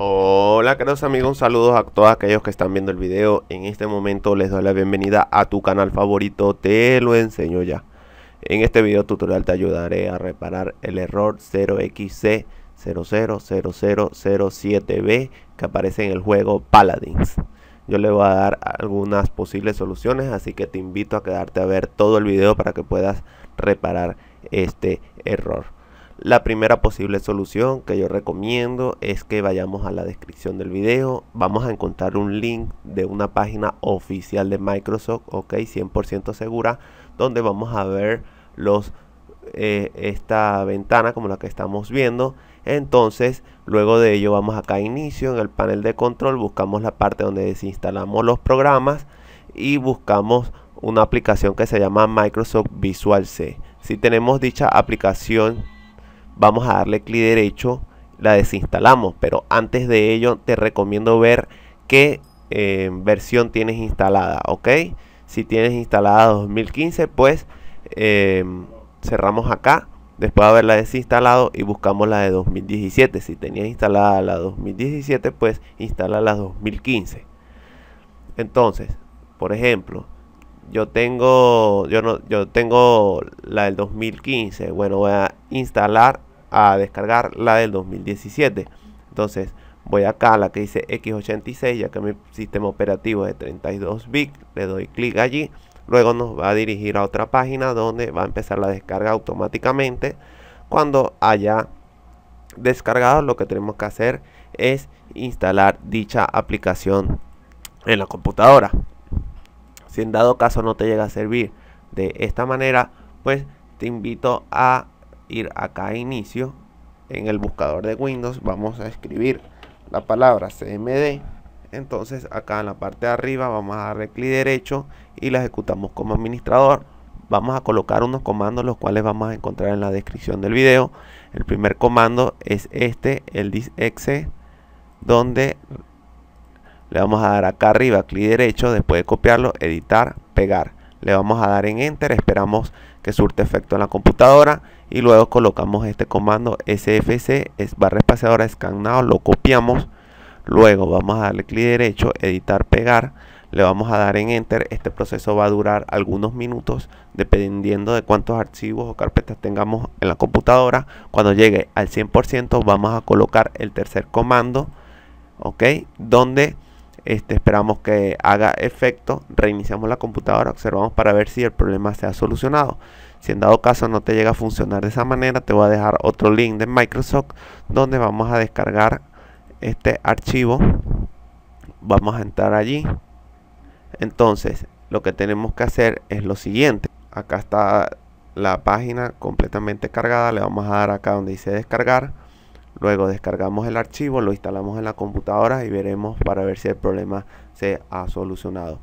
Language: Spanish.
Hola queridos amigos, saludos a todos aquellos que están viendo el video En este momento les doy la bienvenida a tu canal favorito, te lo enseño ya En este video tutorial te ayudaré a reparar el error 0xc 000007B que aparece en el juego Paladins Yo le voy a dar algunas posibles soluciones, así que te invito a quedarte a ver todo el video para que puedas reparar este error la primera posible solución que yo recomiendo es que vayamos a la descripción del video. Vamos a encontrar un link de una página oficial de Microsoft, ok, 100% segura, donde vamos a ver los eh, esta ventana como la que estamos viendo entonces luego de ello vamos acá a inicio en el panel de control buscamos la parte donde desinstalamos los programas y buscamos una aplicación que se llama Microsoft Visual C si tenemos dicha aplicación vamos a darle clic derecho, la desinstalamos, pero antes de ello te recomiendo ver qué eh, versión tienes instalada, ¿ok? Si tienes instalada 2015, pues eh, cerramos acá, después de haberla desinstalado y buscamos la de 2017. Si tenías instalada la 2017, pues instala la 2015. Entonces, por ejemplo, yo tengo yo no yo tengo la del 2015 bueno voy a instalar a descargar la del 2017. Entonces voy acá a la que dice X86, ya que mi sistema operativo es de 32 bits, le doy clic allí. Luego nos va a dirigir a otra página donde va a empezar la descarga automáticamente. Cuando haya descargado lo que tenemos que hacer es instalar dicha aplicación en la computadora. Si en dado caso no te llega a servir de esta manera, pues te invito a ir acá a inicio en el buscador de Windows vamos a escribir la palabra cmd entonces acá en la parte de arriba vamos a darle clic derecho y la ejecutamos como administrador vamos a colocar unos comandos los cuales vamos a encontrar en la descripción del video el primer comando es este el disexe donde le vamos a dar acá arriba clic derecho después de copiarlo editar pegar le vamos a dar en enter esperamos surte efecto en la computadora y luego colocamos este comando sfc es barra espaciadora escanado lo copiamos luego vamos a darle clic derecho editar pegar le vamos a dar en enter este proceso va a durar algunos minutos dependiendo de cuántos archivos o carpetas tengamos en la computadora cuando llegue al 100% vamos a colocar el tercer comando ok donde este, esperamos que haga efecto, reiniciamos la computadora, observamos para ver si el problema se ha solucionado. Si en dado caso no te llega a funcionar de esa manera, te voy a dejar otro link de Microsoft donde vamos a descargar este archivo. Vamos a entrar allí. Entonces, lo que tenemos que hacer es lo siguiente. Acá está la página completamente cargada. Le vamos a dar acá donde dice descargar Luego descargamos el archivo, lo instalamos en la computadora y veremos para ver si el problema se ha solucionado.